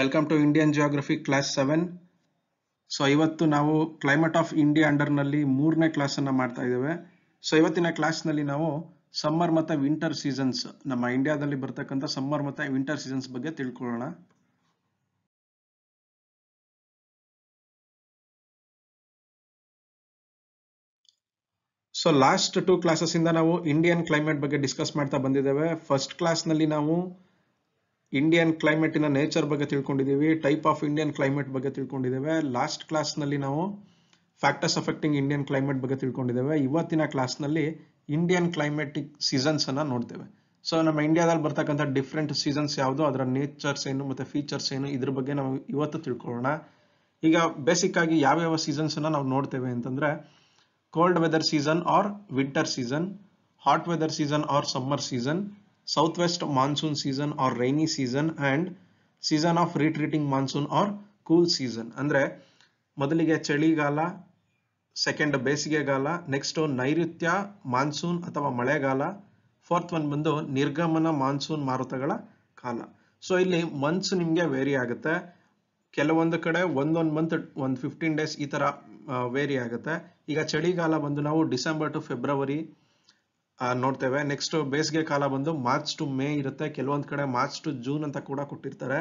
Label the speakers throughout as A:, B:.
A: Welcome to Indian geography class seven so ಇವತ್ತು ನಾವು climate of India under ನಲ್ಲಿ ಮೂರನೇ ಕ್ಲಾಸನ್ನು ಮಾಡ್ತಾ ಇದ್ದೇವೆ ಸೊ ಇವತ್ತಿನ ನಲ್ಲಿ ನಾವು ಸಮ್ಮರ್ ಮತ್ತು ವಿಂಟರ್ ಸೀಸನ್ಸ್ ನಮ್ಮ ಇಂಡಿಯಾದಲ್ಲಿ ಬರ್ತಕ್ಕಂಥ ಸಮ್ಮರ್ ಮತ್ತು ವಿಂಟರ್ ಸೀಸನ್ಸ್ ಬಗ್ಗೆ ತಿಳ್ಕೊಳ್ಳೋಣ ಸೊ ಲಾಸ್ಟ್ ಟೂ ಕ್ಲಾಸಸ್ಸಿಂದ ನಾವು ಇಂಡಿಯನ್ ಕ್ಲೈಮೇಟ್ ಬಗ್ಗೆ ಡಿಸ್ಕಸ್ ಮಾಡ್ತಾ ಬಂದಿದ್ದೇವೆ ಫಸ್ಟ್ ಕ್ಲಾಸ್ ನಲ್ಲಿ ನಾವು ಇಂಡಿಯನ್ ಕ್ಲೈಮೇಟಿನ ನೇಚರ್ ಬಗ್ಗೆ ತಿಳ್ಕೊಂಡಿದ್ದೀವಿ ಟೈಪ್ ಆಫ್ ಇಂಡಿಯನ್ ಕ್ಲೈಮೇಟ್ ಬಗ್ಗೆ ತಿಳ್ಕೊಂಡಿದ್ದೇವೆ ಲಾಸ್ಟ್ ಕ್ಲಾಸ್ನಲ್ಲಿ ನಾವು ಫ್ಯಾಕ್ಟರ್ಸ್ ಅಫೆಕ್ಟಿಂಗ್ ಇಂಡಿಯನ್ ಕ್ಲೈಮೇಟ್ ಬಗ್ಗೆ ತಿಳ್ಕೊಂಡಿದ್ದೇವೆ ಇವತ್ತಿನ ಕ್ಲಾಸ್ನಲ್ಲಿ ಇಂಡಿಯನ್ ಸೀಸನ್ಸ್ ಸೀಸನ್ಸನ್ನು ನೋಡ್ತೇವೆ ಸೊ ನಮ್ಮ ಇಂಡಿಯಾದಲ್ಲಿ ಬರ್ತಕ್ಕಂಥ ಡಿಫ್ರೆಂಟ್ ಸೀಸನ್ಸ್ ಯಾವುದು ಅದರ ನೇಚರ್ಸ್ ಏನು ಮತ್ತು ಫೀಚರ್ಸ್ ಏನು ಇದ್ರ ಬಗ್ಗೆ ನಾವು ಇವತ್ತು ತಿಳ್ಕೊಳ್ಳೋಣ ಈಗ ಬೇಸಿಕ್ ಆಗಿ ಯಾವ್ಯಾವ ಸೀಸನ್ಸನ್ನು ನಾವು ನೋಡ್ತೇವೆ ಅಂತಂದ್ರೆ cold weather season or winter season hot weather season or summer season south west monsoon season or rainy season and season of retreating monsoon or cool season ಅಂದರೆ ಮೊದಲಿಗೆ ಚಳಿಗಾಲ ಸೆಕೆಂಡ್ ಬೇಸಿಗೆಗಾಲ ನೆಕ್ಸ್ಟ್ ನೈಋತ್ಯ ಮಾನ್ಸೂನ್ ಅಥವಾ ಮಳೆಗಾಲ ಫೋರ್ತ್ ಒಂದು ಬಂದು ನಿರ್ಗಮನ ಮಾನ್ಸೂನ್ ಮಾರುತಗಳ ಕಾಲ ಸೊ ಇಲ್ಲಿ ಮಂತ್ಸ್ ನಿಮಗೆ ವೇರಿ ಆಗುತ್ತೆ ಕೆಲವೊಂದು ಕಡೆ ಒಂದೊಂದು ಮಂತ್ ಒಂದು ಫಿಫ್ಟೀನ್ ಡೇಸ್ ಈ ಥರ ವೇರಿ ಆಗುತ್ತೆ ಈಗ ಚಳಿಗಾಲ ಬಂದು ನಾವು ಡಿಸೆಂಬರ್ ಟು ಫೆಬ್ರವರಿ ನೋಡ್ತೇವೆ ನೆಕ್ಸ್ಟ್ ಬೇಸಿಗೆ ಕಾಲ ಬಂದು ಮಾರ್ಚ್ ಟು ಮೇ ಇರುತ್ತೆ ಕೆಲವೊಂದು ಕಡೆ ಮಾರ್ಚ್ ಟು ಜೂನ್ ಅಂತ ಕೂಡ ಕೊಟ್ಟಿರ್ತಾರೆ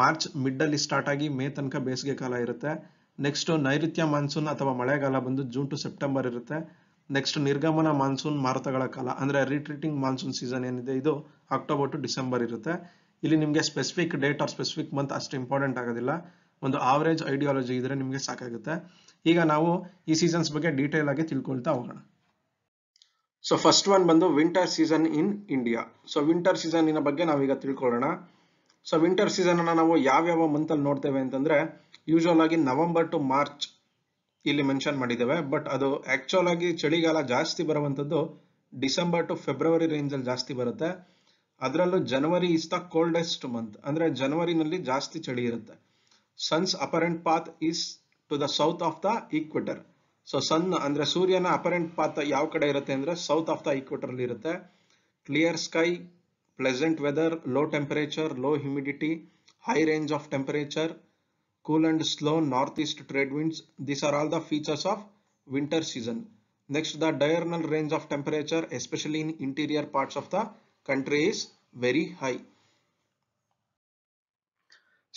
A: ಮಾರ್ಚ್ ಮಿಡ್ಡಲ್ಲಿ ಸ್ಟಾರ್ಟ್ ಆಗಿ ಮೇ ತನಕ ಬೇಸಿಗೆ ಕಾಲ ಇರುತ್ತೆ ನೆಕ್ಸ್ಟ್ ನೈಋತ್ಯ ಮಾನ್ಸೂನ್ ಅಥವಾ ಮಳೆಗಾಲ ಬಂದು ಜೂನ್ ಟು ಸೆಪ್ಟೆಂಬರ್ ಇರುತ್ತೆ ನೆಕ್ಸ್ಟ್ ನಿರ್ಗಮನ ಮಾನ್ಸೂನ್ ಮಾರುತಗಳ ಕಾಲ ಅಂದರೆ ರಿಟ್ರೀಟಿಂಗ್ ಮಾನ್ಸೂನ್ ಸೀಸನ್ ಏನಿದೆ ಇದು ಅಕ್ಟೋಬರ್ ಟು ಡಿಸೆಂಬರ್ ಇರುತ್ತೆ ಇಲ್ಲಿ ನಿಮಗೆ specific date or specific month ಅಷ್ಟು ಇಂಪಾರ್ಟೆಂಟ್ ಆಗೋದಿಲ್ಲ ಒಂದು ಆವರೇಜ್ ಐಡಿಯಾಲಜಿ ಇದ್ರೆ ನಿಮಗೆ ಸಾಕಾಗುತ್ತೆ ಈಗ ನಾವು ಈ ಸೀಸನ್ಸ್ ಬಗ್ಗೆ ಡೀಟೇಲ್ ಆಗಿ ತಿಳ್ಕೊಳ್ತಾ ಹೋಗೋಣ ಸೊ ಫಸ್ಟ್ ಒನ್ ಬಂದು winter season in India so winter ಸೀಸನ್ನಿನ ಬಗ್ಗೆ ನಾವೀಗ ತಿಳ್ಕೊಳ್ಳೋಣ ಸೊ ವಿಂಟರ್ ಸೀಸನನ್ನು ನಾವು ಯಾವ್ಯಾವ ಅಲ್ಲಿ ನೋಡ್ತೇವೆ ಅಂತಂದ್ರೆ ಯೂಶುವಲ್ ಆಗಿ ನವೆಂಬರ್ ಟು ಮಾರ್ಚ್ ಇಲ್ಲಿ ಮೆನ್ಷನ್ ಮಾಡಿದ್ದೇವೆ ಬಟ್ ಅದು ಆಕ್ಚುಯಲ್ ಆಗಿ ಚಳಿಗಾಲ ಜಾಸ್ತಿ ಬರುವಂಥದ್ದು ಡಿಸೆಂಬರ್ ಟು ಫೆಬ್ರವರಿ ರೇಂಜಲ್ಲಿ ಜಾಸ್ತಿ ಬರುತ್ತೆ ಅದರಲ್ಲೂ January is the coldest month ಅಂದ್ರೆ ಜನವರಿನಲ್ಲಿ ಜಾಸ್ತಿ ಚಳಿ ಇರುತ್ತೆ sun's apparent path is to the south of the equator so sun ಅಂದ್ರೆ ಸೂರ್ಯನ ಅಪರೆಂಟ್ ಪಾತ್ ಯಾವ ಕಡೆ ಇರುತ್ತೆ ಅಂದ್ರೆ ಸೌತ್ ಆಫ್ ದ ಅಲ್ಲಿ ಇರುತ್ತೆ clear sky pleasant weather low temperature low humidity high range of temperature cool and slow north east trade winds these are all the features of winter season next the diurnal range of temperature especially in interior parts of the country is very high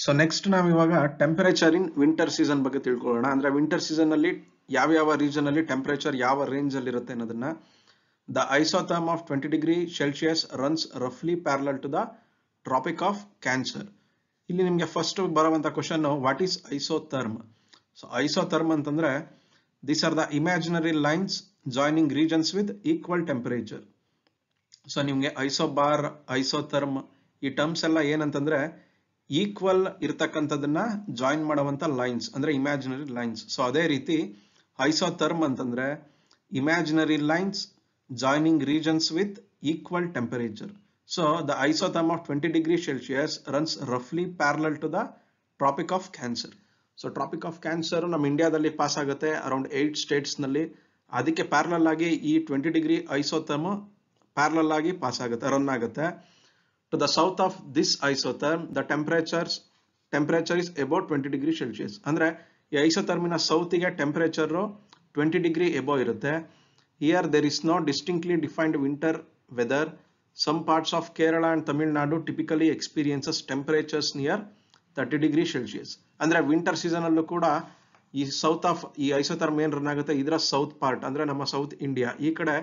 A: so next ನಾವು ಇವಾಗ temperature in winter season ಬಗ್ಗೆ ತಿಳ್ಕೊಳ್ಳೋಣ ಅಂದ್ರೆ winter season ಅಲ್ಲಿ ಯಾವ ಯಾವ region ಅಲ್ಲಿ temperature ಯಾವ ರೇಂಜ್ ಅಲ್ಲಿ ಇರುತ್ತೆ ಅನ್ನೋದನ್ನ the isotherm of twenty degree Celsius runs ರಫ್ಲಿ parallel to the tropic of Cancer ಇಲ್ಲಿ ನಿಮಗೆ ಫಸ್ಟ್ ಬರುವಂತ question what is isotherm so isotherm ಅಂತಂದ್ರೆ these are the imaginary lines joining regions with equal temperature so ನಿಮಗೆ isobar isotherm ಈ terms ಎಲ್ಲ ಏನಂತಂದ್ರೆ equal ಇರ್ತಕ್ಕಂಥದನ್ನ ಜಾಯಿನ್ ಮಾಡುವಂತ ಲೈನ್ಸ್ ಅಂದ್ರೆ ಇಮ್ಯಾಜಿನರಿ ಲೈನ್ಸ್ ಸೊ ಅದೇ ರೀತಿ ಐಸೋಥರ್ಮ್ ಅಂತಂದ್ರೆ imaginary lines joining regions with equal temperature so the isotherm of twenty degree Celsius runs ರಫ್ಲಿ parallel to the tropic of Cancer so tropic of Cancer ನಮ್ಮ ಇಂಡಿಯಾದಲ್ಲಿ pass ಆಗುತ್ತೆ around States ನಲ್ಲಿ ಅದಕ್ಕೆ parallel ಆಗಿ ಈ ಟ್ವೆಂಟಿ ಡಿಗ್ರಿ ಐಸೋಥರ್ಮ್ ಪ್ಯಾರಲಲ್ ಆಗಿ pass ಆಗುತ್ತೆ ರನ್ ಆಗುತ್ತೆ to the south of this isotherm the temperatures temperature is about twenty degree Celsius ಅಂದರೆ ಈ ಐಸೋಥರ್ಮಿನ ಸೌತಿಗೆ ಟೆಂಪರೇಚರ್ ಟ್ವೆಂಟಿ ಡಿಗ್ರಿ ಎಬೋ ಇರುತ್ತೆ here there is not distinctly defined winter weather some parts of Kerala and Tamil Nadu typically experiences temperatures near thirty degree Celsius ಅಂದರೆ winter ಸೀಸನಲ್ಲೂ ಕೂಡ ಈ south of ಈ ಐಸೋಥರ್ಮ್ ಏನು ರನ್ ಆಗುತ್ತೆ ಇದರ ಸೌತ್ ಪಾರ್ಟ್ ಅಂದರೆ ನಮ್ಮ ಸೌತ್ ಇಂಡಿಯಾ ಈ ಕಡೆ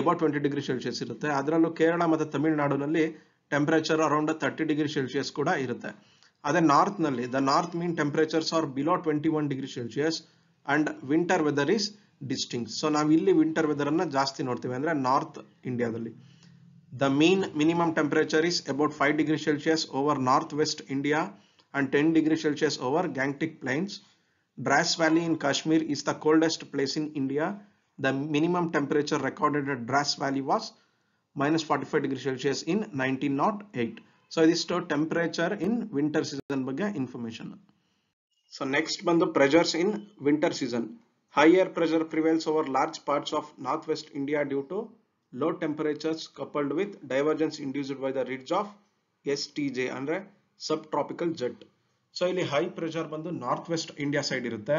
A: ಎಬೌಟ್ ಟ್ವೆಂಟಿ ಡಿಗ್ರಿ ಸೆಲ್ಸಿಯಸ್ ಇರುತ್ತೆ ಅದರಲ್ಲೂ ಕೇರಳ ಮತ್ತು ತಮಿಳುನಾಡಿನಲ್ಲಿ temperature around thirty degree Celsius ಕೂಡ ಇರುತ್ತೆ ಅದೇ ನಾರ್ತ್ನಲ್ಲಿ the north mean temperatures are below twenty one degree Celsius and winter weather is distinct so ನಾವು ಇಲ್ಲಿ ವಿಂಟರ್ ವೆದರ್ ಅನ್ನ ಜಾಸ್ತಿ ನೋಡ್ತೀವಿ ಅಂದ್ರೆ ನಾರ್ತ್ ಇಂಡಿಯಾದಲ್ಲಿ the mean minimum temperature is about five degree Celsius over north west India and ten degree Celsius over Gangetic plains Dras valley in Kashmir is the coldest place in India the minimum temperature recorded at Dras valley was minus 45 degrees Celsius in 1908. So ಇದಿಷ್ಟು temperature in winter season ಬಗ್ಗೆ information so next ಬಂದು pressures in winter season higher pressure prevails over large parts of north west India due to low temperatures coupled with divergence induced by the ridge of S T J ಅಂದ್ರೆ sub tropical jet so ಇಲ್ಲಿ high pressure ಬಂದು north west India side ಇರುತ್ತೆ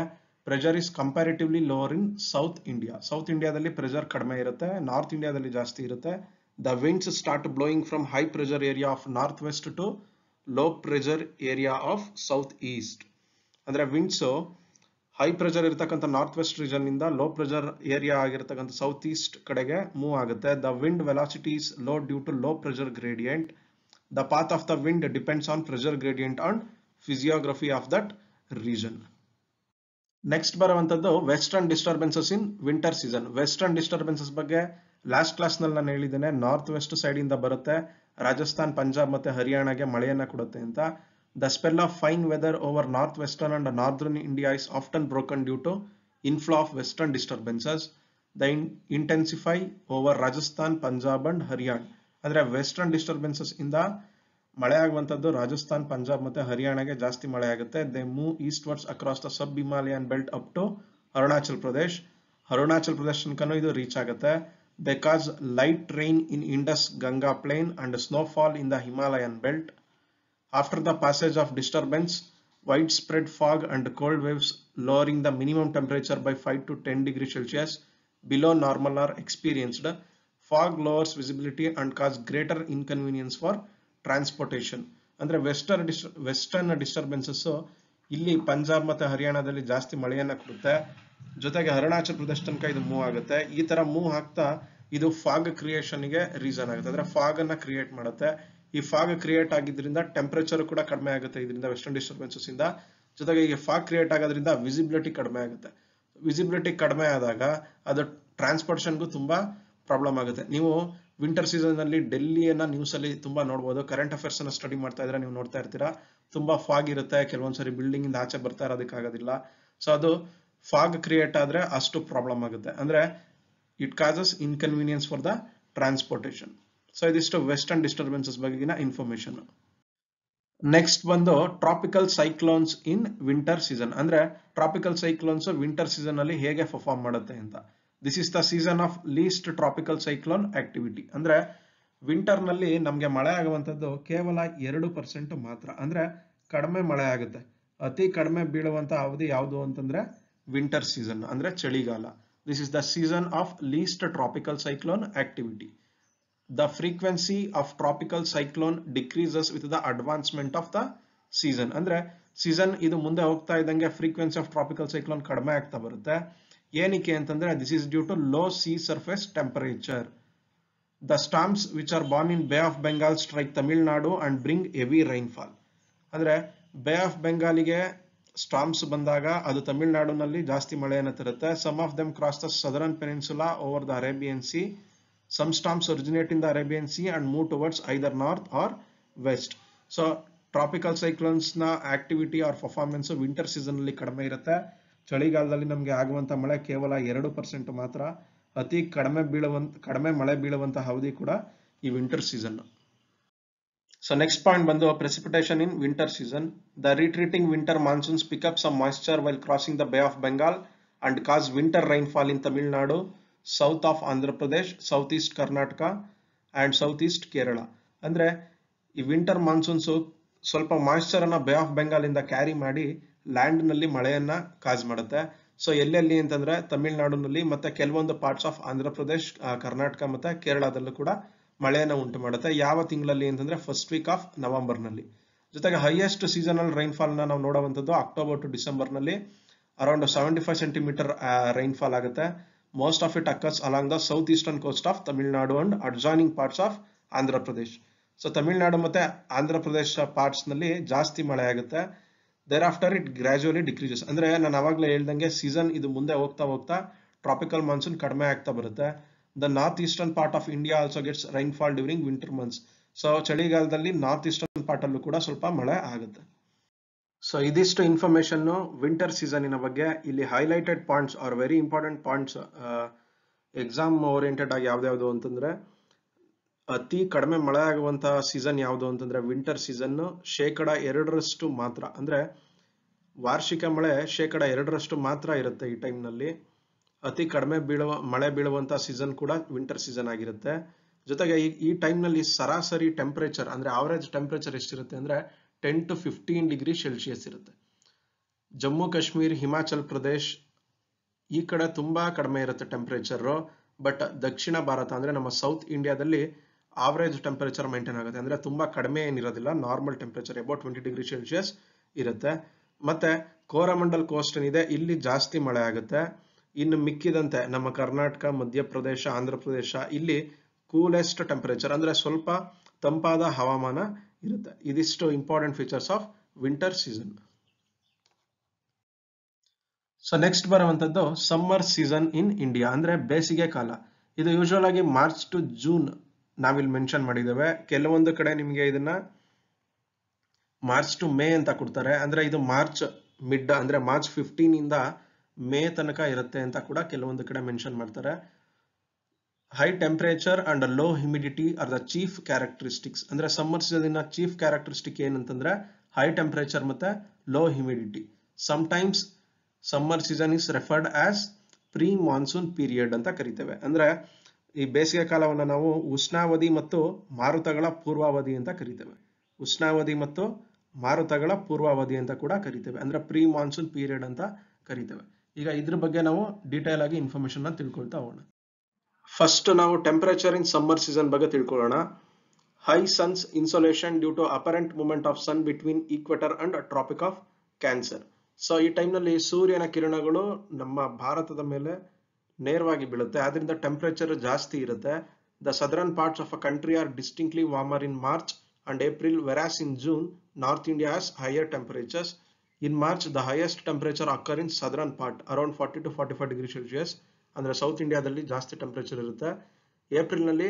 A: pressure is comparatively lower in south India south ಇಂಡಿಯಾದಲ್ಲಿ pressure ಕಡಿಮೆ ಇರುತ್ತೆ north ಇಂಡಿಯಾದಲ್ಲಿ ಜಾಸ್ತಿ ಇರುತ್ತೆ the winds start blowing from high pressure area of northwest to low pressure area of southeast ಅಂದರೆ winds high pressure ಇರ್ತಕ್ಕಂಥ north west region ಇಂದ low pressure area ಆಗಿರ್ತಕ್ಕಂಥ ಸೌತ್ ಈಸ್ಟ್ ಕಡೆಗೆ ಮೂವ್ ಆಗುತ್ತೆ the wind velocities low due to low pressure gradient the path of the wind depends on pressure gradient on physiography of that region next ಬರುವಂಥದ್ದು western disturbances in winter season western disturbances ಬಗ್ಗೆ last class ನಲ್ಲಿ ನಾನು ಹೇಳಿದ್ದೇನೆ north West ಇಂದ ಬರುತ್ತೆ ರಾಜಸ್ಥಾನ್ ಪಂಜಾಬ್ ಮತ್ತೆ ಹರಿಯಾಣಗೆ ಮಳೆಯನ್ನ ಕೊಡುತ್ತೆ ಅಂತ the spell of fine weather over north western and northern India is often broken due to inflow of western disturbances the intensify over Rajasthan Punjab and Haryana ಅಂದ್ರೆ ವೆಸ್ಟರ್ನ್ ಡಿಸ್ಟರ್ಬೆನ್ಸಸ್ ಇಂದ ಮಳೆ ಆಗುವಂತದ್ದು ರಾಜಸ್ಥಾನ್ ಪಂಜಾಬ್ ಮತ್ತೆ ಹರಿಯಾಣಗೆ ಜಾಸ್ತಿ ಮಳೆ ಆಗುತ್ತೆ they move eastwards across the sub Himalayan belt up to Arunachal Pradesh Arunachal Pradesh ತನಕನೂ ಇದು reach ಆಗುತ್ತೆ They cause light rain in Indus Ganga plain and snowfall in the Himalayan belt. After the passage of disturbance, widespread fog and cold waves lowering the minimum temperature by 5 to 10 degrees Celsius below normal are experienced. Fog lowers visibility and cause greater inconvenience for transportation ಅಂದರೆ western dis western disturbances ಇಲ್ಲಿ and ಮತ್ತು ಹರಿಯಾಣದಲ್ಲಿ ಜಾಸ್ತಿ ಮಳೆಯನ್ನು ಕೊಡುತ್ತೆ ಜೊತೆಗೆ ಅರುಣಾಚಲ ಪ್ರದೇಶ ತನಕ ಇದು ಮೂವ್ ಆಗುತ್ತೆ ಈ ತರ ಮೂವ್ ಹಾಕ್ತಾ ಇದು ಫಾಗ್ ಕ್ರಿಯೇಷನ್ಗೆ ರೀಸನ್ ಆಗುತ್ತೆ ಅಂದ್ರೆ ಫಾಗ್ ಅನ್ನ ಕ್ರಿಯೇಟ್ ಮಾಡುತ್ತೆ ಈ ಫಾಗ್ ಕ್ರಿಯೇಟ್ ಆಗಿದ್ರಿಂದ ಟೆಂಪರೇಚರ್ ಕೂಡ ಕಡಿಮೆ ಆಗುತ್ತೆ ಇದರಿಂದ ವೆಸ್ಟರ್ನ್ ಡಿಸ್ಟರ್ಬೆನ್ಸಸ್ ಇಂದ ಜೊತೆಗೆ ಈಗ ಫಾಗ್ ಕ್ರಿಯೇಟ್ ಆಗೋದ್ರಿಂದ ವಿಸಿಬಿಲಿಟಿ ಕಡಿಮೆ ಆಗುತ್ತೆ ವಿಸಿಬಿಲಿಟಿ ಕಡಿಮೆ ಆದಾಗ ಅದು ಟ್ರಾನ್ಸ್ಪೋರ್ಟೇಷನ್ಗೂ ತುಂಬಾ ಪ್ರಾಬ್ಲಮ್ ಆಗುತ್ತೆ ನೀವು ವಿಂಟರ್ ಸೀಸನ್ ಅಲ್ಲಿ ಡೆಲ್ಲಿಯನ್ನ ನ್ಯೂಸ್ ಅಲ್ಲಿ ತುಂಬಾ ನೋಡಬಹುದು ಕರೆಂಟ್ ಅಫೇರ್ಸ್ ಅನ್ನ ಸ್ಟಡಿ ಮಾಡ್ತಾ ಇದ್ರೆ ನೀವು ನೋಡ್ತಾ ಇರ್ತೀರಾ ತುಂಬಾ ಫಾಗ್ ಇರುತ್ತೆ ಕೆಲವೊಂದ್ಸರಿ ಬಿಲ್ಡಿಂಗ್ ಇಂದ ಆಚೆ ಬರ್ತಾ ಇರೋದಕ್ಕಾಗೋದಿಲ್ಲ ಸೊ ಅದು ಫಾಗ್ ಕ್ರಿಯೇಟ್ ಆದರೆ ಅಷ್ಟು ಪ್ರಾಬ್ಲಮ್ ಆಗುತ್ತೆ ಅಂದರೆ it causes inconvenience for the transportation so ಇದಿಷ್ಟು ವೆಸ್ಟರ್ನ್ ಡಿಸ್ಟರ್ಬೆನ್ಸಸ್ ಬಗೆಗಿನ ಇನ್ಫಾರ್ಮೇಶನ್ ನೆಕ್ಸ್ಟ್ ಬಂದು tropical cyclones in winter season ಅಂದ್ರೆ ಟ್ರಾಪಿಕಲ್ ಸೈಕ್ಲೋನ್ಸ್ ವಿಂಟರ್ ಸೀಸನ್ ಅಲ್ಲಿ ಹೇಗೆ ಪರ್ಫಾರ್ಮ್ ಮಾಡುತ್ತೆ ಅಂತ this is the season of least tropical cyclone activity ಅಂದ್ರೆ ವಿಂಟರ್ ನಲ್ಲಿ ನಮಗೆ ಮಳೆ ಆಗುವಂಥದ್ದು ಕೇವಲ ಎರಡು ಪರ್ಸೆಂಟ್ ಮಾತ್ರ ಅಂದ್ರೆ ಕಡಿಮೆ ಮಳೆ ಆಗುತ್ತೆ ಅತಿ ಕಡಿಮೆ ಬೀಳುವಂತ ಅವಧಿ ಯಾವುದು ಅಂತಂದ್ರೆ ವಿಂಟರ್ ಸೀಸನ್ ಅಂದರೆ ಚಳಿಗಾಲ this is the season of least tropical cyclone activity the frequency of tropical cyclone decreases with the advancement of the season ಅಂದ್ರೆ ಸೀಸನ್ ಇದು ಮುಂದೆ ಹೋಗ್ತಾ ಇದ್ದಂಗೆ ಫ್ರೀಕ್ವೆನ್ಸಿ ಆಫ್ ಟ್ರಾಪಿಕಲ್ ಸೈಕ್ಲೋನ್ ಕಡಿಮೆ ಆಗ್ತಾ ಬರುತ್ತೆ ಏನಕ್ಕೆ ಅಂತಂದ್ರೆ this is due to low sea surface temperature the storms which are born in Bay of Bengal strike Tamil Nadu and bring heavy rainfall ಅಂದ್ರೆ ಬೇ ಆಫ್ ಬೆಂಗಾಲಿಗೆ ಸ್ಟಾಮ್ಸ್ ಬಂದಾಗ ಅದು ತಮಿಳುನಾಡಿನಲ್ಲಿ ಜಾಸ್ತಿ ಮಳೆಯನ್ನು ತರುತ್ತೆ some of them cross the southern peninsula over the Arabian sea some storms originate in the Arabian sea and move towards either north or west so tropical ಸೈಕ್ಲೋನ್ಸ್ನ activity or performance winter season ಅಲ್ಲಿ ಕಡಿಮೆ ಇರುತ್ತೆ ಚಳಿಗಾಲದಲ್ಲಿ ನಮಗೆ ಆಗುವಂಥ ಮಳೆ ಕೇವಲ ಎರಡು ಪರ್ಸೆಂಟ್ ಮಾತ್ರ ಅತಿ ಕಡಿಮೆ ಬೀಳುವಂಥ ಕಡಿಮೆ ಮಳೆ ಬೀಳುವಂತಹ ಅವಧಿ ಕೂಡ ಈ winter season so next point ಬಂದು precipitation in winter season the retreating Bay of Bengal and causes winter rainfall in Tamil Nadu south of Andhra Pradesh south east Karnataka ಅಂದ್ರೆ ಈ ವಿಂಟರ್ ಮಾನ್ಸೂನ್ಸು ಸ್ವಲ್ಪ ಮಾಯ್ಚರ್ ಅನ್ನ ಬೇ ಆಫ್ ಬೆಂಗಾಲಿಂದ ಇಂದ ಕ್ಯಾರಿ ಮಾಡಿ ಲ್ಯಾಂಡ್ ನಲ್ಲಿ ಮಳೆಯನ್ನ ಮಾಡುತ್ತೆ ಸೊ ಎಲ್ಲೆಲ್ಲಿ ಅಂತಂದ್ರೆ ತಮಿಳ್ನಾಡಿನಲ್ಲಿ ಮತ್ತೆ ಕೆಲವೊಂದು ಪಾರ್ಟ್ಸ್ ಆಫ್ ಆಂಧ್ರ ಪ್ರದೇಶ ಕರ್ನಾಟಕ ಮತ್ತೆ ಕೇರಳದಲ್ಲೂ ಕೂಡ ಮಳೆಯನ್ನು ಉಂಟು ಮಾಡುತ್ತೆ ಯಾವ ತಿಂಗಳಲ್ಲಿ ಅಂತಂದ್ರೆ ಫಸ್ಟ್ ವೀಕ್ ಆಫ್ ನಲ್ಲಿ ಜೊತೆಗೆ ಹೈಯೆಸ್ಟ್ ಸೀಸನಲ್ ರೈನ್ಫಾಲ್ನ ನಾವು ನೋಡುವಂಥದ್ದು ಅಕ್ಟೋಬರ್ ಟು ಡಿಸೆಂಬರ್ನಲ್ಲಿ around seventy five centimeter rainfall ಆಗುತ್ತೆ most of it occurs along the south eastern coast of Tamil Nadu and adjoining parts of Andhra Pradesh so Tamil Nadu ಮತ್ತು ಆಂಧ್ರ ಪ್ರದೇಶ ಪಾರ್ಟ್ಸ್ನಲ್ಲಿ ಜಾಸ್ತಿ ಮಳೆ ಆಗುತ್ತೆ thereafter it gradually decreases ಅಂದರೆ ನಾನು ಆವಾಗಲೇ ಹೇಳ್ದಂಗೆ ಸೀಸನ್ ಇದು ಮುಂದೆ ಹೋಗ್ತಾ ಹೋಗ್ತಾ ಟ್ರಾಪಿಕಲ್ ಮಾನ್ಸೂನ್ ಕಡಿಮೆ ಆಗ್ತಾ ಬರುತ್ತೆ the the northeastern part of India also gets rainfall during winter months. So ಚಳಿಗಾಲದಲ್ಲಿ ನಾರ್ತ್ ಈಸ್ಟರ್ನ್ ಪಾರ್ಟ್ ಅಲ್ಲೂ ಕೂಡ ಸ್ವಲ್ಪ ಮಳೆ ಆಗುತ್ತೆ ಸೊ ಇದಿಷ್ಟು ಇನ್ಫಾರ್ಮೇಶನ್ ವಿಂಟರ್ ಸೀಸನಿನ ಬಗ್ಗೆ ಇಲ್ಲಿ highlighted points are very important points exam oriented ಆಗಿ ಯಾವ್ದು ಅಂತಂದ್ರೆ ಅತಿ ಕಡಿಮೆ ಮಳೆ ಆಗುವಂತಹ ಸೀಸನ್ ಯಾವುದು ಅಂತಂದ್ರೆ ವಿಂಟರ್ ಸೀಸನ್ನು ಶೇಕಡ ಎರಡರಷ್ಟು ಮಾತ್ರ ಅಂದ್ರೆ ವಾರ್ಷಿಕ ಮಳೆ ಶೇಕಡ ಎರಡರಷ್ಟು ಮಾತ್ರ ಇರುತ್ತೆ ಈ ಟೈಮ್ನಲ್ಲಿ ಅತಿ ಕಡಿಮೆ ಬೀಳುವ ಮಳೆ ಬೀಳುವಂಥ ಸೀಸನ್ ಕೂಡ ವಿಂಟರ್ ಸೀಸನ್ ಆಗಿರುತ್ತೆ ಜೊತೆಗೆ ಈ ಈ ಟೈಮ್ನಲ್ಲಿ ಸರಾಸರಿ ಟೆಂಪ್ರೇಚರ್ ಅಂದರೆ ಆವರೇಜ್ ಟೆಂಪ್ರೇಚರ್ ಎಷ್ಟಿರುತ್ತೆ ಅಂದರೆ ten to fifteen degree Celsius ಇರುತ್ತೆ ಜಮ್ಮು ಕಾಶ್ಮೀರ್ ಹಿಮಾಚಲ್ ಪ್ರದೇಶ್ ಈ ಕಡೆ ತುಂಬ ಕಡಿಮೆ ಇರುತ್ತೆ ಟೆಂಪ್ರೇಚರು ಬಟ್ ದಕ್ಷಿಣ ಭಾರತ ಅಂದರೆ ನಮ್ಮ ಸೌತ್ ಇಂಡಿಯಾದಲ್ಲಿ ಆವರೇಜ್ ಟೆಂಪರೇಚರ್ ಮೈಂಟೈನ್ ಆಗುತ್ತೆ ಅಂದರೆ ತುಂಬ ಕಡಿಮೆ ಏನಿರೋದಿಲ್ಲ normal temperature about twenty degree Celsius ಇರುತ್ತೆ ಮತ್ತು ಕೋರಮಂಡಲ್ ಕೋಸ್ಟ್ ಏನಿದೆ ಇಲ್ಲಿ ಜಾಸ್ತಿ ಮಳೆ ಆಗುತ್ತೆ ಇನ್ನು ಮಿಕ್ಕಿದಂತೆ ನಮ್ಮ ಕರ್ನಾಟಕ ಮಧ್ಯಪ್ರದೇಶ ಆಂಧ್ರ ಪ್ರದೇಶ ಇಲ್ಲಿ ಕೂಲೆಸ್ಟ್ ಟೆಂಪರೇಚರ್ ಅಂದ್ರೆ ಸ್ವಲ್ಪ ತಂಪಾದ ಹವಾಮಾನ ಇರುತ್ತೆ ಇದಿಷ್ಟು important features of winter season so next ಬರುವಂಥದ್ದು ಸಮ್ಮರ್ ಸೀಸನ್ ಇನ್ ಇಂಡಿಯಾ ಅಂದ್ರೆ ಬೇಸಿಗೆ ಕಾಲ ಇದು ಯೂಶುವಲ್ ಆಗಿ ಮಾರ್ಚ್ ಟು ಜೂನ್ ನಾವಿಲ್ಲಿ ಮೆನ್ಷನ್ ಮಾಡಿದ್ದೇವೆ ಕೆಲವೊಂದು ಕಡೆ ನಿಮಗೆ ಇದನ್ನ ಮಾರ್ಚ್ ಟು ಮೇ ಅಂತ ಕೊಡ್ತಾರೆ ಅಂದ್ರೆ ಇದು ಮಾರ್ಚ್ ಮಿಡ್ ಅಂದ್ರೆ ಮಾರ್ಚ್ ಫಿಫ್ಟೀನಿಂದ ಮೇ ತನಕ ಇರುತ್ತೆ ಅಂತ ಕೂಡ ಕೆಲವೊಂದು ಕಡೆ ಮೆನ್ಷನ್ ಮಾಡ್ತಾರೆ high temperature and low humidity are the chief characteristics ಅಂದ್ರೆ ಸಮ್ಮರ್ ಸೀಸನ್ ಚೀಫ್ ಕ್ಯಾರೆಕ್ಟರಿಸ್ಟಿಕ್ ಏನಂತಂದ್ರೆ ಹೈ ಟೆಂಪರೇಚರ್ ಮತ್ತೆ low humidity sometimes summer season is referred as pre monsoon period ಅಂತ ಕರಿತೇವೆ ಅಂದ್ರೆ ಈ ಬೇಸಿಗೆ ಕಾಲವನ್ನು ನಾವು ಉಷ್ಣಾವಧಿ ಮತ್ತು ಮಾರುತಗಳ ಪೂರ್ವಾವಧಿ ಅಂತ ಕರಿತೇವೆ ಉಷ್ಣಾವಧಿ ಮತ್ತು ಮಾರುತಗಳ ಪೂರ್ವಾವಧಿ ಅಂತ ಕೂಡ ಕರಿತೇವೆ ಅಂದ್ರೆ ಪ್ರೀ ಮಾನ್ಸೂನ್ ಪೀರಿಯಡ್ ಅಂತ ಕರಿತೇವೆ ಈಗ ಇದ್ರ ಬಗ್ಗೆ ನಾವು ಡೀಟೇಲ್ ಆಗಿ ಇನ್ಫಾರ್ಮೇಶನ್ ತಿಳ್ಕೊಳ್ತಾ ಹೋಗೋಣ ಫಸ್ಟ್ ನಾವು ಟೆಂಪರೇಚರ್ ಇನ್ ಸಮ್ಮರ್ ಸೀಸನ್ ಬಗ್ಗೆ ತಿಳ್ಕೊಳ್ಳೋಣ high sun's insolation due to apparent movement of sun between equator and tropic of Cancer so ಈ ಟೈಮ್ನಲ್ಲಿ ಸೂರ್ಯನ ಕಿರಣಗಳು ನಮ್ಮ ಭಾರತದ ಮೇಲೆ ನೇರವಾಗಿ ಬೀಳುತ್ತೆ ಅದರಿಂದ ಟೆಂಪರೇಚರ್ ಜಾಸ್ತಿ ಇರುತ್ತೆ the southern parts of a country are distinctly warmer in March and April whereas in June north India's higher temperatures In March, the highest temperature occur in southern part, around 40 to 45 degrees Celsius. Degree south india dalli ಇಂಡಿಯಾದಲ್ಲಿ temperature temperature April, nalli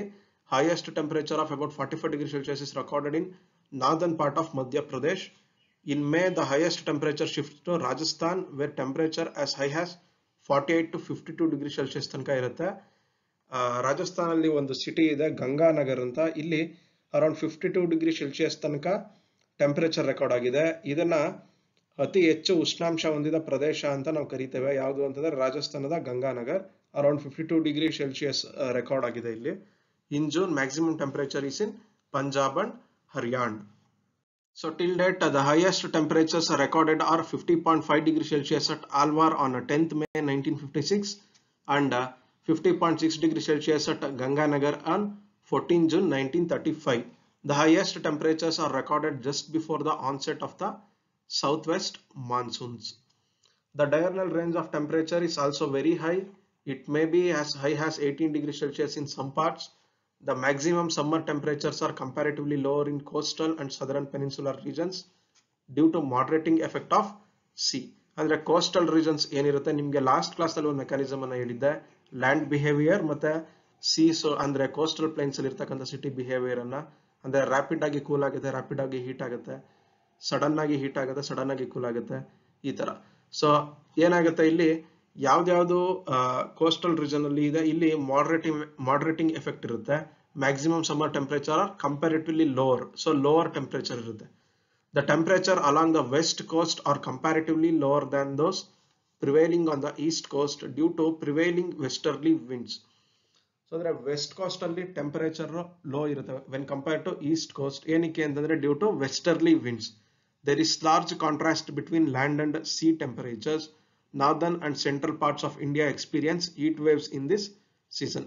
A: highest temperature of about 45 degrees Celsius is recorded in northern part of Madhya Pradesh. In May, the highest temperature shifts to Rajasthan where temperature as high as 48 to 52 degrees Celsius ತನಕ Rajasthan alli ondu city ide Ganga Nagar. anta illi around 52 degrees celsius tanka temperature record ಆಗಿದೆ ಇದನ್ನು ಅತಿ ಹೆಚ್ಚು ಉಷ್ಣಾಂಶ ಹೊಂದಿದ ಪ್ರದೇಶ ಅಂತ ನಾವು ಕರಿತೇವೆ ಯಾವುದು ಅಂತಂದ್ರೆ ರಾಜಸ್ಥಾನದ Ganganagar around fifty two degree Celsius record ಆಗಿದೆ ಇಲ್ಲಿ in June maximum temperature is in Punjab and Haryana so till date the highest temperatures recorded are fifty point five degree Celsius at Alwar on tenth May nineteen fifty six and fifty point six degree Celsius at Ganganagar on fourteen June nineteen thirty five the highest temperatures are recorded just before the onset of the southwest monsoons. The diurnal range of temperature is also very high. It may be as high as 18 degrees Celsius in some parts. The maximum summer temperatures are comparatively lower in coastal and southern peninsular regions due to moderating effect of sea. and the coastal regions ನಿಮಗೆ last ಕ್ಲಾಸಲ್ಲಿ ಒಂದು land behavior, sea, so and the plains plains, ಪ್ಲೇನ್ಸಲ್ಲಿ city behavior ಬಿಹೇವಿಯರನ್ನು ಅಂದರೆ rapid agi cool rapid agi heat sudden ಆಗಿ heat ಆಗುತ್ತೆ sudden ಆಗಿ cool ಆಗುತ್ತೆ ಈ ತರ ಸೊ ಏನಾಗುತ್ತೆ ಇಲ್ಲಿ ಯಾವ್ದ್ಯಾವ್ದು ಕೋಸ್ಟಲ್ ರೀಜನ್ ಅಲ್ಲಿ ಇದೆ ಇಲ್ಲಿ ಮಾಡ್ರೇಟಿಂಗ್ ಮಾಡ್ರೇಟಿಂಗ್ ಎಫೆಕ್ಟ್ ಇರುತ್ತೆ maximum summer temperature are comparatively lower so lower temperature ಇರುತ್ತೆ the temperature along the west coast are comparatively lower than those prevailing on the east coast due to prevailing westerly winds so ಅಂದ್ರೆ west coast ಅಲ್ಲಿ temperature low ಇರುತ್ತೆ when compare to east coast ಏನಕ್ಕೆ ಅಂತಂದ್ರೆ due to westerly winds There is large contrast between land and sea temperatures. Northern and central parts of India experience heat waves in this season.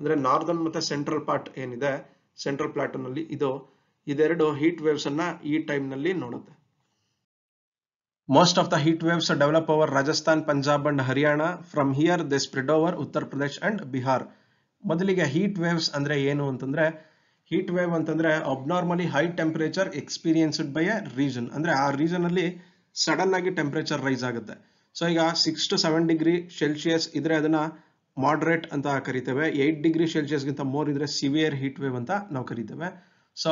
A: ಅಂದರೆ northern ಮತ್ತು central part ಏನಿದೆ central ಪ್ಲಾಟೋನಲ್ಲಿ ಇದು ಇದೆರಡು heat waves ಅನ್ನ ಈ ಟೈಮ್ನಲ್ಲಿ ನೋಡುತ್ತೆ most of the heat waves develop over Rajasthan Punjab and Haryana from here they spread over Uttar Pradesh and Bihar ಮೊದಲಿಗೆ ಹೀಟ್ ವೇವ್ಸ್ ಅಂದ್ರೆ ಏನು ಅಂತಂದ್ರೆ ಹೀಟ್ ವೇವ್ ಅಂತಂದ್ರೆ abnormally high temperature experienced by a region ಅಂದ್ರೆ ಆ ರೀಜನ್ ಅಲ್ಲಿ ಸಡನ್ ಆಗಿ ಟೆಂಪರೇಚರ್ ರೈಸ್ ಆಗುತ್ತೆ ಸೊ ಈಗ six to seven degree Celsius ಇದ್ರೆ ಅದನ್ನ ಮಾಡ್ರೇಟ್ ಅಂತ ಕರಿತೇವೆ ಏಟ್ ಡಿಗ್ರಿ ಸೆಲ್ಸಿಯಸ್ಗಿಂತ ಮೋರ್ ಇದ್ರೆ ಸಿವಿಯರ್ ಹೀಟ್ ವೇವ್ ಅಂತ ನಾವು ಕರಿತೇವೆ ಸೊ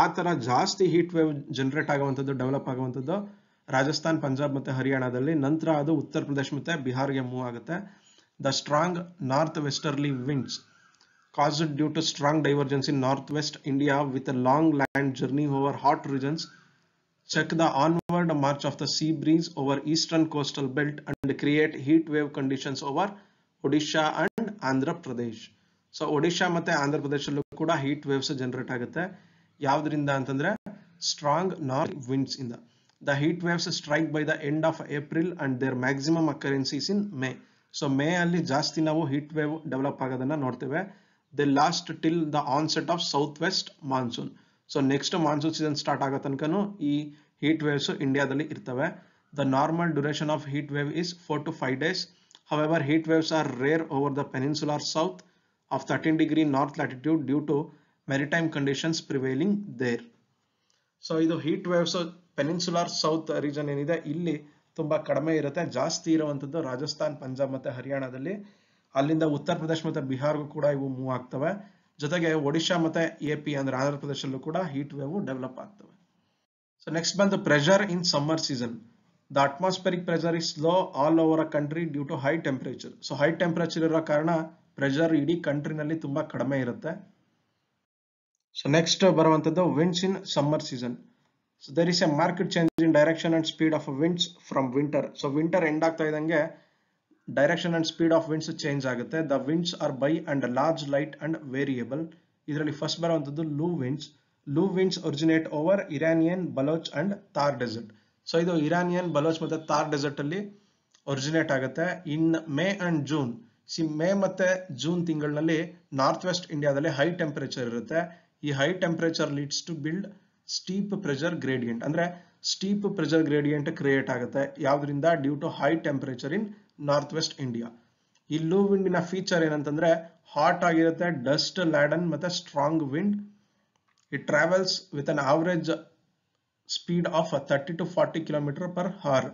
A: ಆ ಥರ ಜಾಸ್ತಿ ಹೀಟ್ ವೇವ್ ಜನರೇಟ್ ಆಗುವಂಥದ್ದು ಡೆವಲಪ್ ಆಗುವಂಥದ್ದು ರಾಜಸ್ಥಾನ್ ಪಂಜಾಬ್ ಮತ್ತು ಹರಿಯಾಣದಲ್ಲಿ ನಂತರ ಅದು ಉತ್ತರ ಪ್ರದೇಶ ಮತ್ತು ಬಿಹಾರ್ಗೆ ಮೂವ್ ಆಗುತ್ತೆ the strong north westerly winds caused due to strong divergence in northwest India with a long land journey over hot regions. Check the onward march of the sea breeze over eastern coastal belt and create heat wave conditions over Odisha and Andhra Pradesh. So Odisha mate Andhra Pradesh kuda heat waves generate agutte yavudrinda antandre strong north winds inda. The heat waves strike by the end of April and their maximum occurrence is in May. So May alli jaasti navu heat wave develop agadanna nortteve they last till the onset of south west monsoon so next monsoon season start ಆಗೋ ತನಕನೂ ಈ heat waves ಇಂಡಿಯಾದಲ್ಲಿ ಇರ್ತವೆ the normal duration of heat wave is four to five days however heat waves are rare over the peninsular south of thirteen degree north latitude due to maritime conditions prevailing there so ಇದು heat waves peninsular south region ಏನಿದೆ ಇಲ್ಲಿ ತುಂಬಾ ಕಡಿಮೆ ಇರುತ್ತೆ ಜಾಸ್ತಿ ಇರುವಂಥದ್ದು ರಾಜಸ್ಥಾನ್ ಪಂಜಾಬ್ ಮತ್ತು ಹರಿಯಾಣದಲ್ಲಿ ಅಲ್ಲಿಂದ ಉತ್ತರ ಪ್ರದೇಶ ಮತ್ತು ಬಿಹಾರ್ಗೂ ಕೂಡ ಇವು ಮೂವ್ ಆಗ್ತವೆ ಜೊತೆಗೆ ಒಡಿಶಾ ಮತ್ತೆ ಎ ಪಿ ಅಂದ್ರೆ ಆಂಧ್ರ ಪ್ರದೇಶಲ್ಲೂ ಕೂಡ ಹೀಟ್ ವೇವ್ ಡೆವಲಪ್ ಆಗ್ತವೆ ಸೊ ನೆಕ್ಸ್ಟ್ ಬಂದು pressure in summer season the atmospheric pressure is low all over a country due to high temperature so high temperature ಇರೋ ಕಾರಣ ಪ್ರೆಷರ್ ಇಡೀ ಕಂಟ್ರಿನಲ್ಲಿ ತುಂಬಾ ಕಡಿಮೆ ಇರುತ್ತೆ ಸೊ ನೆಕ್ಸ್ಟ್ ಬರುವಂತದ್ದು winds in summer season so there is a marked change in direction and speed of winds from winter so winter end ಆಗ್ತಾ ಇದ್ದಂಗೆ direction and speed of winds change ಆಗುತ್ತೆ the winds are by and large light and variable ಇದರಲ್ಲಿ first ಬರುವಂತದ್ದು loo winds loo winds originate over Iranian Baloch and Thar desert so ಇದು Iranian Baloch ಮತ್ತೆ Thar desert ಅಲ್ಲಿ originate ಆಗುತ್ತೆ in May and June ಸಿ May ಮತ್ತೆ June ತಿಂಗಳಲ್ಲಿ ನಾರ್ತ್ ವೆಸ್ಟ್ ಇಂಡಿಯಾದಲ್ಲಿ ಹೈ ಟೆಂಪರೇಚರ್ ಇರುತ್ತೆ ಈ high temperature leads to build steep pressure gradient ಅಂದ್ರೆ ಸ್ಟೀಪ್ ಪ್ರೆಷರ್ ಗ್ರೇಡಿಯಂಟ್ ಕ್ರಿಯೇಟ್ ಆಗುತ್ತೆ ಯಾವ್ದ್ರಿಂದ due to high temperature in north west India ಈ ಲೋ ವಿಂಡಿನ ಫೀಚರ್ ಏನಂತಂದ್ರೆ ಹಾಟ್ ಆಗಿರುತ್ತೆ ಡಸ್ಟ್ ಲ್ಯಾಡನ್ ಮತ್ತೆ strong wind it travels with an average speed of thirty to forty kilometer per hour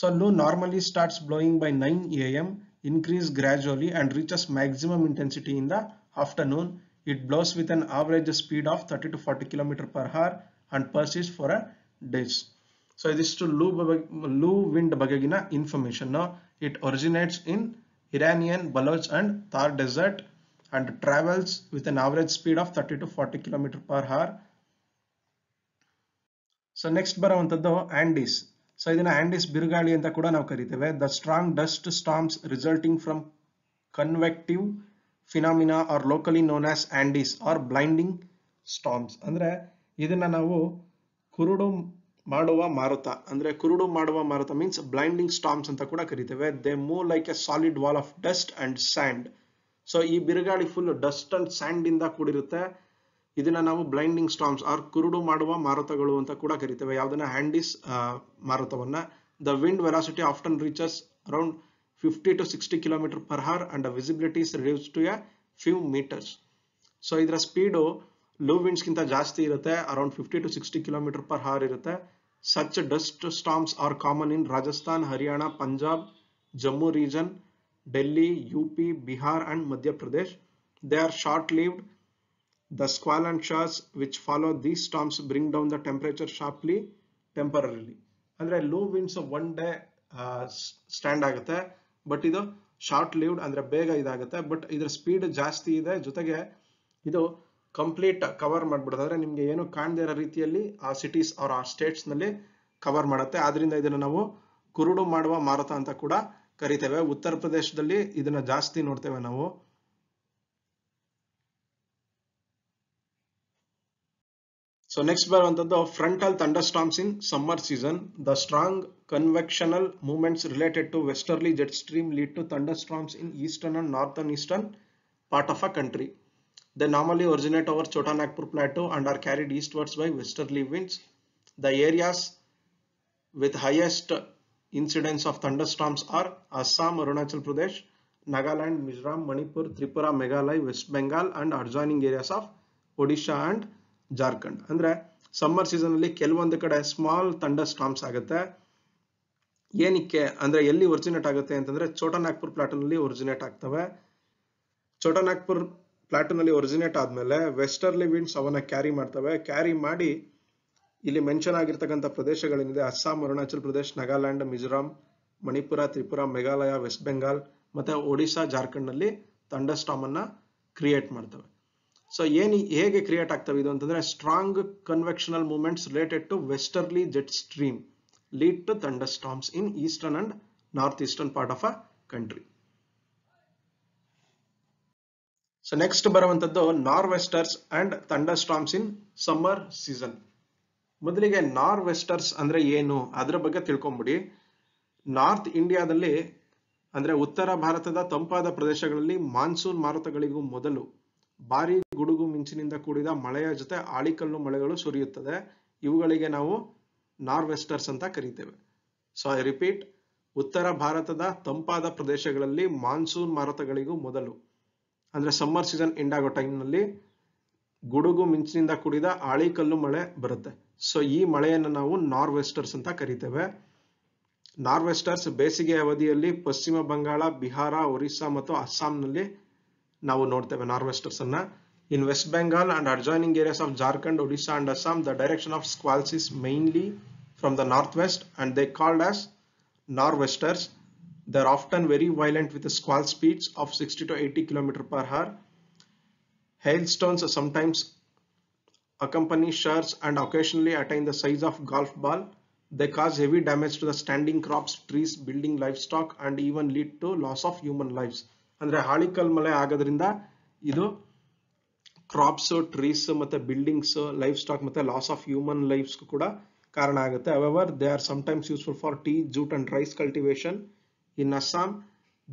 A: so loo normally starts blowing by nine A M increase gradually and reaches maximum intensity ಇಂದ afternoon It blows with an average speed of 30 to 40 km per hour and persists for a days. So this is to Lu wind bagagina information. Now it originates in Iranian, Baloch and Thar desert and travels with an average speed of 30 to 40 km per hour. So next ಬರುವಂಥದ್ದು Andes. So ಇದನ್ನು Andes ಬಿರುಗಾಳಿ ಅಂತ kuda ನಾವು ಕರಿತೇವೆ The strong dust storms resulting from convective phenomena are locally known as andhis or blinding storms ಅಂದರೆ ಇದನ್ನು ನಾವು ಕುರುಡು ಮಾಡುವ ಮಾರುತ ಅಂದರೆ ಕುರುಡು ಮಾಡುವ ಮಾರುತ ಮೀನ್ಸ್ ಬ್ಲೈಂಡಿಂಗ್ ಸ್ಟಾಮ್ಸ್ ಅಂತ ಕೂಡ ಕರಿತೇವೆ they move like a solid wall of dust and sand so ಈ ಬಿರುಗಾಳಿ ಫುಲ್ ಡಸ್ಟ್ ಅಂಡ್ ಸ್ಯಾಂಡ್ ಇಂದ ಕೂಡಿರುತ್ತೆ ಇದನ್ನ ನಾವು ಬ್ಲೈಂಡಿಂಗ್ ಸ್ಟಾಮ್ಸ್ ಆರ್ ಕುರುಡು ಮಾಡುವ ಮಾರುತಗಳು ಅಂತ ಕೂಡ ಕರಿತೇವೆ ಯಾವುದನ್ನ ಹ್ಯಾಂಡಿಸ್ ಮಾರುತವನ್ನ the wind velocity often reaches around fifty to 60 kilometer per hour and the visibility is reduced to so ಇದರ ಸ್ಪೀಡು ಲೋ ವಿಂಡ್ಸ್ಗಿಂತ ಜಾಸ್ತಿ ಇರುತ್ತೆ around fifty to sixty kilometer per hour ಇರುತ್ತೆ such dust storms are common in Rajasthan Haryana Punjab Jammu region Delhi U P Bihar and Madhya Pradesh they are short lived the squall and showers which follow these storms bring down the temperature sharply temporarily ಅಂದರೆ loo winds one day stand ಆಗುತ್ತೆ but ಇದು short lived ಅಂದರೆ ಬೇಗ ಇದಾಗುತ್ತೆ but ಇದ್ರ speed ಜಾಸ್ತಿ ಇದೆ ಜೊತೆಗೆ ಇದು ಕಂಪ್ಲೀಟ್ ಕವರ್ ಮಾಡಿಬಿಡುತ್ತೆ ಅಂದ್ರೆ ನಿಮಗೆ ಏನು ಕಾಣದೇ ಇರೋ ರೀತಿಯಲ್ಲಿ ಆ ಸಿಟೀಸ್ ಅವ್ರ ಆ ಸ್ಟೇಟ್ಸ್ ನಲ್ಲಿ ಕವರ್ ಮಾಡುತ್ತೆ ಆದ್ರಿಂದ ಇದನ್ನ ನಾವು ಕುರುಡು ಮಾಡುವ ಮಾರುತ ಅಂತ ಕೂಡ ಕರಿತೇವೆ ಉತ್ತರ ಪ್ರದೇಶದಲ್ಲಿ ಇದನ್ನ ಜಾಸ್ತಿ ನೋಡ್ತೇವೆ ನಾವು So next so under the frontal thunderstorms in summer season, the strong convectional movements related to westerly jet stream lead to thunderstorms in eastern and northern eastern part of a country. They normally originate over Chotanagpur Plateau and are carried eastwards by westerly winds. The areas with highest incidence of thunderstorms are Assam, Arunachal Pradesh, Nagaland, Mizoram, Manipur, Tripura, Meghalaya, West Bengal and adjoining areas of Odisha and Jharkhand ಅಂದ್ರೆ summer season ಅಲ್ಲಿ ಕೆಲವೊಂದು ಕಡೆ small thunder storms ಆಗುತ್ತೆ ಏನಕ್ಕೆ ಅಂದ್ರೆ ಎಲ್ಲಿ originate ಆಗುತ್ತೆ ಅಂತಂದ್ರೆ ಚೋಟನಾಗ್ಪುರ್ ಪ್ಲಾಟೂನಲ್ಲಿ ಒರಿಜಿನೇಟ್ ಆಗ್ತವೆ ಚೋಟನಾಗ್ಪುರ್ ಪ್ಲಾಟೂನಲ್ಲಿ ಒರಿಜಿನೇಟ್ ಆದಮೇಲೆ ವೆಸ್ಟರ್ಲಿ ವಿಂಡ್ಸ್ ಅವನ್ನ ಕ್ಯಾರಿ ಮಾಡ್ತವೆ ಕ್ಯಾರಿ ಮಾಡಿ ಇಲ್ಲಿ ಮೆನ್ಷನ್ ಆಗಿರ್ತಕ್ಕಂಥ ಪ್ರದೇಶಗಳೇನಿದೆ ಅಸ್ಸಾಂ ಅರುಣಾಚಲ್ ಪ್ರದೇಶ್ ನಾಗಾಲ್ಯಾಂಡ್ ಮಿಜೋರಾಂ ಮಣಿಪುರ ತ್ರಿಪುರ ಮೇಘಾಲಯ ವೆಸ್ಟ್ ಬೆಂಗಾಲ್ ಮತ್ತೆ ಒಡಿಶಾ ಜಾರ್ಖಂಡ್ನಲ್ಲಿ ಥಂಡರ್ ಸ್ಟಾಮ್ ಅನ್ನ ಕ್ರಿಯೇಟ್ ಮಾಡ್ತವೆ ಸೊ ಏನು ಹೇಗೆ ಕ್ರಿಯೇಟ್ ಆಗ್ತವೆ ಇದು ಅಂತಂದ್ರೆ strong convectional movements related to westerly jet stream lead to thunder storms in eastern and north eastern part of a country so next ಬರುವಂತದ್ದು ನಾರ್ ವೆಸ್ಟರ್ಸ್ and thunder storms in summer season ಮೊದಲಿಗೆ ನಾರ್ ವೆಸ್ಟರ್ಸ್ ಅಂದ್ರೆ ಏನು ಅದರ ಬಗ್ಗೆ ತಿಳ್ಕೊಂಬಿಡಿ ನಾರ್ತ್ ಇಂಡಿಯಾದಲ್ಲಿ ಅಂದ್ರೆ ಉತ್ತರ ಭಾರತದ ತಂಪಾದ ಪ್ರದೇಶಗಳಲ್ಲಿ ಮಾನ್ಸೂನ್ ಮಾರುತಗಳಿಗೂ ಮೊದಲು ಭಾರಿ ಗುಡುಗು ಮಿಂಚಿನಿಂದ ಕೂಡಿದ ಮಳೆಯ ಜೊತೆ ಆಳಿಕಲ್ಲು ಮಳೆಗಳು ಸುರಿಯುತ್ತದೆ ಇವುಗಳಿಗೆ ನಾವು ನಾರ್ವೆಸ್ಟರ್ಸ್ ಅಂತ ಕರೀತೇವೆ ಸೊ ಐ ರಿಪೀಟ್ ಉತ್ತರ ಭಾರತದ ತಂಪಾದ ಪ್ರದೇಶಗಳಲ್ಲಿ ಮಾನ್ಸೂನ್ ಮಾರುತಗಳಿಗೂ ಮೊದಲು ಅಂದ್ರೆ ಸಮ್ಮರ್ ಸೀಸನ್ ಎಂಡ್ ಆಗೋ ಟೈಮ್ನಲ್ಲಿ ಗುಡುಗು ಮಿಂಚಿನಿಂದ ಕೂಡಿದ ಆಳಿಕಲ್ಲು ಮಳೆ ಬರುತ್ತೆ ಸೊ ಈ ಮಳೆಯನ್ನು ನಾವು ನಾರ್ವೆಸ್ಟರ್ಸ್ ಅಂತ ಕರಿತೇವೆ ನಾರ್ವೆಸ್ಟರ್ಸ್ ಬೇಸಿಗೆ ಅವಧಿಯಲ್ಲಿ ಪಶ್ಚಿಮ ಬಂಗಾಳ ಬಿಹಾರ ಒರಿಸ್ಸಾ ಮತ್ತು ಅಸ್ಸಾಂನಲ್ಲಿ ನಾವು ನೋಡ್ತೇವೆ ನಾರ್ವೆಸ್ಟರ್ಸ್ ಅನ್ನ in West Bengal and adjoining areas of Jharkhand Odisha and Assam the direction of squalls is mainly from the north west and they called as nor'westers they are often very violent with squall speeds of sixty to eighty kilometer per hour hail stones sometimes accompany showers and occasionally attain the size of golf ball. They cause heavy damage to the standing crops, trees, building livestock and even lead to loss of human lives. ಅಂದ್ರೆ ಹಾಳಿಕಲ್ ಮಳೆ ಆಗೋದ್ರಿಂದ ಇದು crops trees ಮತ್ತೆ buildings livestock ಮತ್ತೆ loss of human lives ಕೂಡ ಕಾರಣ ಆಗುತ್ತೆ however they are sometimes useful for tea jute and rice cultivation in Assam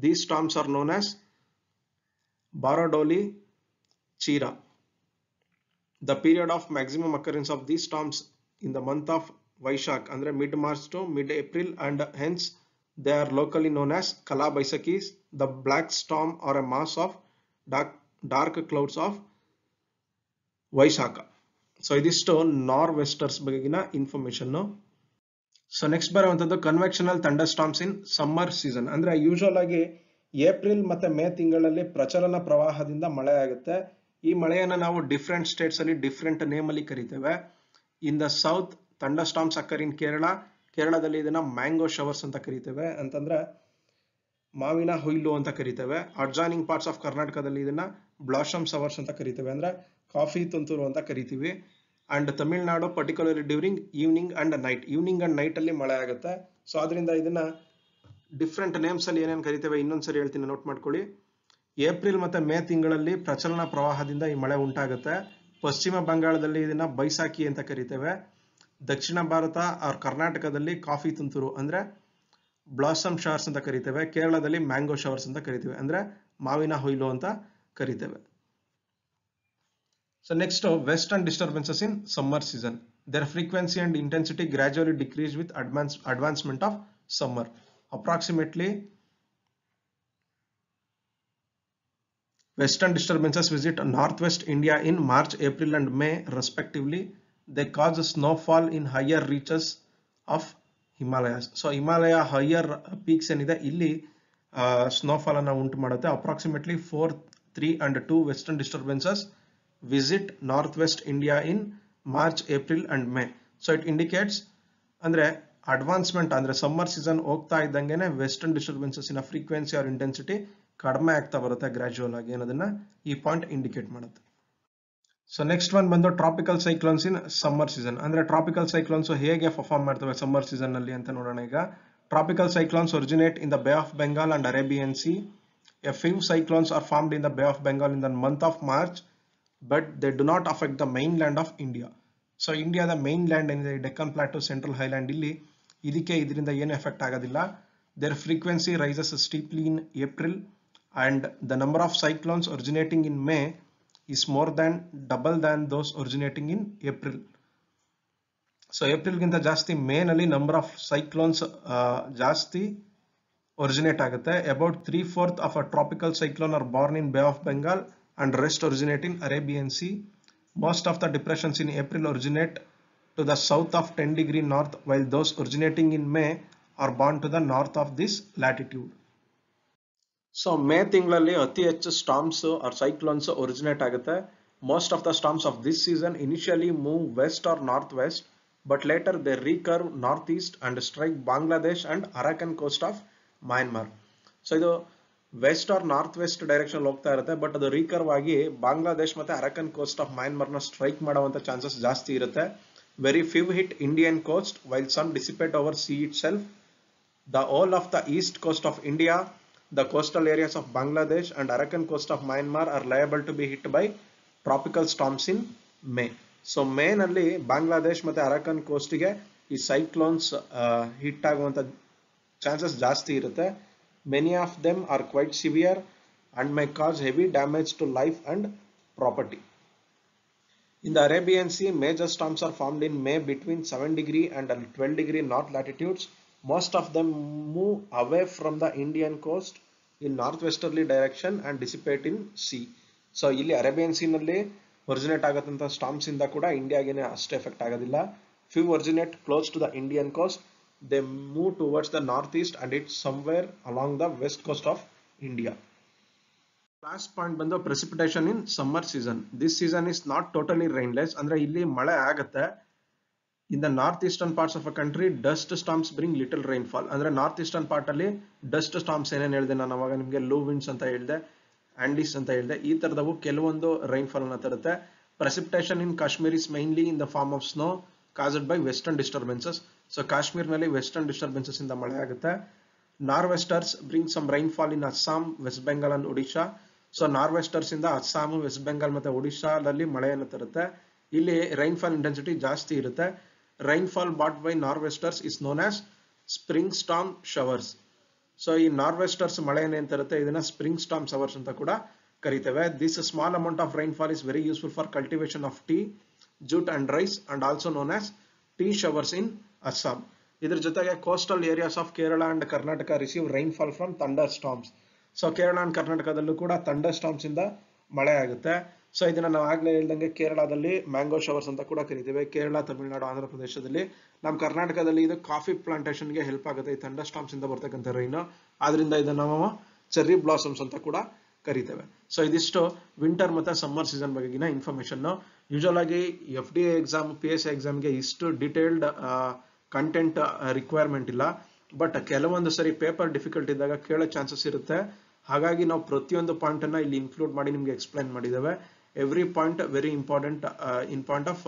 A: these storms are known as Bardoli Chheerha the period of maximum occurrence of these storms in the month of Vaishakh ಅಂದ್ರೆ mid March to mid April and hence they are locally known as Kala Baisakis, the black storm R A mass of dark dark clouds of Vaisakha so ಇದಿಷ್ಟು westers ಬಗೆಗಿನ information so next ಬರುವಂಥದ್ದು convectional thunderstorms in summer season ಅಂದ್ರೆ usual ಆಗಿ April ಮತ್ತೆ May ತಿಂಗಳಲ್ಲಿ ಪ್ರಚಲನ ಪ್ರವಾಹದಿಂದ ಮಳೆ ಆಗುತ್ತೆ ಈ ಮಳೆಯನ್ನು ನಾವು ಡಿಫ್ರೆಂಟ್ ಸ್ಟೇಟ್ಸ್ ಅಲ್ಲಿ ಡಿಫ್ರೆಂಟ್ ನೇಮ್ ಅಲ್ಲಿ ಕರಿತೇವೆ in the south thunderstorms occur in Kerala ಕೇರಳದಲ್ಲಿ ಇದನ್ನ ಮ್ಯಾಂಗೋ ಶವರ್ಸ್ ಅಂತ ಕರಿತೇವೆ ಅಂತಂದ್ರೆ ಮಾವಿನ ಹುಯ್ಲು ಅಂತ ಕರಿತೇವೆ ಅಡ್ಜಾನಿಂಗ್ ಪಾರ್ಟ್ಸ್ ಆಫ್ ಕರ್ನಾಟಕದಲ್ಲಿ ಇದನ್ನ ಬ್ಲಾಶಮ್ ಶವರ್ಸ್ ಅಂತ ಕರಿತೇವೆ ಅಂದ್ರೆ ಕಾಫಿ ತುಂತುರು ಅಂತ ಕರಿತೀವಿ and Tamil Nadu particularly during evening and night evening and night ಅಲ್ಲಿ ಮಳೆ ಆಗುತ್ತೆ ಸೊ ಅದರಿಂದ ಇದನ್ನ ಡಿಫ್ರೆಂಟ್ ನೇಮ್ಸ್ ಅಲ್ಲಿ ಏನೇನು ಕರಿತೇವೆ ಇನ್ನೊಂದ್ಸರಿ ಹೇಳ್ತೀನಿ ನೋಟ್ ಮಾಡ್ಕೊಳ್ಳಿ ಏಪ್ರಿಲ್ ಮತ್ತೆ ಮೇ ತಿಂಗಳಲ್ಲಿ ಪ್ರಚಲನ ಪ್ರವಾಹದಿಂದ ಈ ಮಳೆ ಉಂಟಾಗುತ್ತೆ ಪಶ್ಚಿಮ ಬಂಗಾಳದಲ್ಲಿ ಇದನ್ನ ಬೈಸಾಕಿ ಅಂತ ಕರಿತೇವೆ ದಕ್ಷಿಣ ಭಾರತ ಆರ್ ಕರ್ನಾಟಕದಲ್ಲಿ ಕಾಫಿ ತುಂತುರು ಅಂದ್ರೆ ಬ್ಲಾಸಮ್ ಶವರ್ಸ್ ಅಂತ ಕರಿತೇವೆ ಕೇರಳದಲ್ಲಿ ಮ್ಯಾಂಗೋ ಶವರ್ಸ್ ಅಂತ ಕರಿತೇವೆ ಅಂದ್ರೆ ಮಾವಿನ ಹೊಯ್ಲು ಅಂತ ಕರಿತೇವೆ so next western disturbances in summer season their frequency and intensity gradually decrease with advance advancement of summer approximately disturbances visit north west India in March April and May respectively They cause snowfall in higher reaches of Himalayas so Himalaya higher peaks ಏನಿದೆ ಇಲ್ಲಿ ಸ್ನೋಫಾಲನ್ನು ಉಂಟು ಮಾಡುತ್ತೆ approximately four three and two western disturbances visit north west India in March April and May so it indicates ಅಂದರೆ advancement ಅಂದರೆ summer season ಹೋಗ್ತಾ ಇದ್ದಂಗೆ western ಡಿಸ್ಟರ್ಬೆನ್ಸಸ್ಸಿನ ಫ್ರೀಕ್ವೆನ್ಸಿ ಆರ್ ಇಂಟೆನ್ಸಿಟಿ ಕಡಿಮೆ ಆಗ್ತಾ ಬರುತ್ತೆ ಗ್ರ್ಯಾಜುವಲ್ ಆಗಿ ಅನ್ನೋದನ್ನು ಈ ಪಾಯಿಂಟ್ ಇಂಡಿಕೇಟ್ ಮಾಡುತ್ತೆ ಸೊ ನೆಕ್ಸ್ಟ್ ಒನ್ ಬಂದು tropical cyclones in summer season ಅಂದ್ರೆ ಟ್ರಾಪಿಕಲ್ ಸೈಕ್ಲೋನ್ಸ್ ಹೇಗೆ ಪರ್ಫಾರ್ಮ್ ಮಾಡ್ತವೆ ಸಮ್ಮರ್ ಸೀಸನ್ ಅಲ್ಲಿ ಅಂತ ನೋಡೋಣ ಈಗ tropical cyclones originate in the Bay of Bengal and Arabian Sea a few cyclones are formed in the Bay of Bengal in the month of March but they do not affect the mainland of India so ಇಂಡಿಯಾದ mainland ಏನಿದೆ Deccan plot central highland ಇಲ್ಲಿ ಇದಕ್ಕೆ ಇದರಿಂದ ಏನು effect ಆಗೋದಿಲ್ಲ their frequency rises steeply in April and the number of cyclones originating in May is more than double than those originating in April. So April ginta the mainly number of cyclones uh, jasti originate agate. About three fourth of a tropical cyclone are born in Bay of Bengal and rest originate in Arabian Sea. Most of the depressions in April originate to the south of 10 degree north while those originating in May are born to the north of this latitude. So May ತಿಂಗಳಲ್ಲಿ ಅತಿ ಹೆಚ್ಚು storms or cyclones originate ಆಗುತ್ತೆ most of the storms of this season initially move west or north west but later they recurve north east and strike Bangladesh and Arakan coast of Myanmar so ಇದು west or north west direction ಹೋಗ್ತಾ ಇರುತ್ತೆ but ಅದು recurve ಆಗಿ ಬಾಂಗ್ಲಾದೇಶ್ ಮತ್ತೆ Arakan coast of ನ strike ಮಾಡುವಂತ chances ಜಾಸ್ತಿ ಇರುತ್ತೆ very few hit Indian coast while some dissipate over sea itself the all of the east coast of India the coastal areas of Bangladesh and Arakan coast of Myanmar are liable to be hit by tropical storms in May. So, mainly Bangladesh mathe Arakan coast ge is cyclones hit. hit tag chances jasti irutte. Many of them are quite severe and may cause heavy damage to life and property. In the Arabian Sea, major storms are formed in May between 7 degree and 12 degree north latitudes. most of them move away from the Indian coast in north direction and dissipate in sea. So ಇಲ್ಲಿ Arabian ಸೀನಲ್ಲಿ originate ಆಗತ್ತಂತಹ storms ಇಂದ ಕೂಡ ಇಂಡಿಯಾಗೇನೆ ಅಷ್ಟು effect ಆಗೋದಿಲ್ಲ few originate close to the Indian coast they move towards the north east and it's somewhere along the west coast of India last point ಬಂದು precipitation in summer season this season is not totally rainless ಅಂದ್ರೆ ಇಲ್ಲಿ ಮಳೆ ಆಗುತ್ತೆ in the north eastern parts of a country dust storms bring little rainfall ಅಂದ್ರೆ north eastern part ಅಲ್ಲಿ dust storms ಏನೇನು ಹೇಳಿದೆ ನಾನು ಅವಾಗ ನಿಮಗೆ ಲೋ ವಿಂಡ್ಸ್ ಅಂತ ಹೇಳಿದೆ ಆಂಡೀಸ್ ಅಂತ ಹೇಳಿದೆ ಈ ತರದವು ಕೆಲವೊಂದು ಅನ್ನ ತರುತ್ತೆ precipitation in Kashmir is mainly in the form of snow caused by western disturbances so ಕಾಶ್ಮೀರ್ನಲ್ಲಿ ವೆಸ್ಟರ್ನ್ ಡಿಸ್ಟರ್ಬೆನ್ಸಸ್ ಇಂದ ಮಳೆ ಆಗುತ್ತೆ norwesters bring some rainfall in Assam West Bengal and Odisha so norwesters ಇಂದ ಅಸ್ಸಾಂ ವೆಸ್ಟ್ ಬೆಂಗಾಲ್ ಮತ್ತೆ ಒಡಿಶಾದಲ್ಲಿ ಮಳೆಯನ್ನು ತರುತ್ತೆ ಇಲ್ಲಿ ರೈನ್ಫಾಲ್ ಇಂಟೆನ್ಸಿಟಿ ಜಾಸ್ತಿ ಇರುತ್ತೆ rainfall brought by nor'westers is known as spring storm showers. So ಈ nor'westers ಮಳೆ ಏನಂತಿರುತ್ತೆ ಇದನ್ನ spring storm showers This small amount of rainfall is very useful for cultivation of tea, jute and rice and also known as tea showers in Assam. ಇದರ coastal areas of Kerala and Karnataka receive rainfall from from thunder storms so Kerala and ಕರ್ನಾಟಕದಲ್ಲೂ ಕೂಡ thunder storms so ಇದನ್ನ ನಾವು ಆಗ್ಲೇ ಹೇಳ್ದಂಗೆ ಕೇರಳದಲ್ಲಿ mango showers ಅಂತ ಕೂಡ ಕರಿತೀವಿ ಕೇರಳ ತಮಿಳುನಾಡು ಆಂಧ್ರ ಪ್ರದೇಶದಲ್ಲಿ ನಮ್ಮ ಕರ್ನಾಟಕದಲ್ಲಿ ಇದು ಕಾಫಿ ಗೆ ಹೆಲ್ಪ್ ಆಗುತ್ತೆ ಈ ಥಂಡರ್ ಸ್ಟಾಮ್ಸ್ ಇಂದ ಬರ್ತಕ್ಕಂಥ ರೈನು ಆದ್ರಿಂದ ಇದನ್ನ ನಾವು ಚೆರ್ರಿ ಬ್ಲಾಸಮ್ಸ್ ಅಂತ ಕೂಡ ಕರಿತೇವೆ ಸೊ ಇದಿಷ್ಟು ವಿಂಟರ್ ಮತ್ತು ಸಮ್ಮರ್ ಸೀಸನ್ ಬಗೆಗಿನ ಇನ್ಫಾರ್ಮೇಶನ್ ಯೂಶಲ್ ಆಗಿ F D A exam P S ಎಕ್ಸಾಮ್ಗೆ ಇಷ್ಟು ಡಿಟೇಲ್ಡ್ ಕಂಟೆಂಟ್ ರಿಕ್ವೈರ್ಮೆಂಟ್ ಇಲ್ಲ ಬಟ್ ಕೆಲವೊಂದು ಸರಿ ಪೇಪರ್ ಡಿಫಿಕಲ್ಟ್ ಇದ್ದಾಗ ಕೇಳೋ ಚಾನ್ಸಸ್ ಇರುತ್ತೆ ಹಾಗಾಗಿ ನಾವು ಪ್ರತಿಯೊಂದು ಪಾಯಿಂಟನ್ನು ಇಲ್ಲಿ ಇನ್ಕ್ಲೂಡ್ ಮಾಡಿ ನಿಮಗೆ ಎಕ್ಸ್ಪ್ಲೈನ್ ಮಾಡಿದ್ದೇವೆ every point very important in point of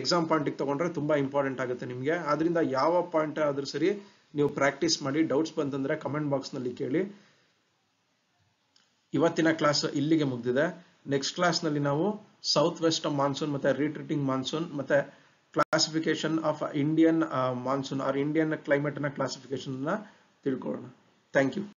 A: exam ಪಾಯಿಂಟಿಗೆ ತಗೊಂಡ್ರೆ ತುಂಬಾ ಇಂಪಾರ್ಟೆಂಟ್ ಆಗುತ್ತೆ ನಿಮಗೆ ಅದರಿಂದ ಯಾವ ಪಾಯಿಂಟ್ ಆದ್ರೂ ಸರಿ ನೀವು ಪ್ರಾಕ್ಟೀಸ್ ಮಾಡಿ ಡೌಟ್ಸ್ ಬಂತಂದ್ರೆ ಕಮೆಂಟ್ ನಲ್ಲಿ ಕೇಳಿ ಇವತ್ತಿನ ಕ್ಲಾಸ್ ಇಲ್ಲಿಗೆ ಮುಗಿದಿದೆ ನೆಕ್ಸ್ಟ್ ಕ್ಲಾಸ್ ನಲ್ಲಿ ನಾವು ಸೌತ್ ವೆಸ್ಟ್ ಮಾನ್ಸೂನ್ ಮತ್ತೆ ರೀಟ್ರೀಟಿಂಗ್ ಮಾನ್ಸೂನ್ ಮತ್ತೆ classification of Indian monsoon are Indian ನ ಕ್ಲಾಸಿಫಿಕೇಶನ್ ತಿಳ್ಕೊಳ್ಳೋಣ ಥ್ಯಾಂಕ್ ಯು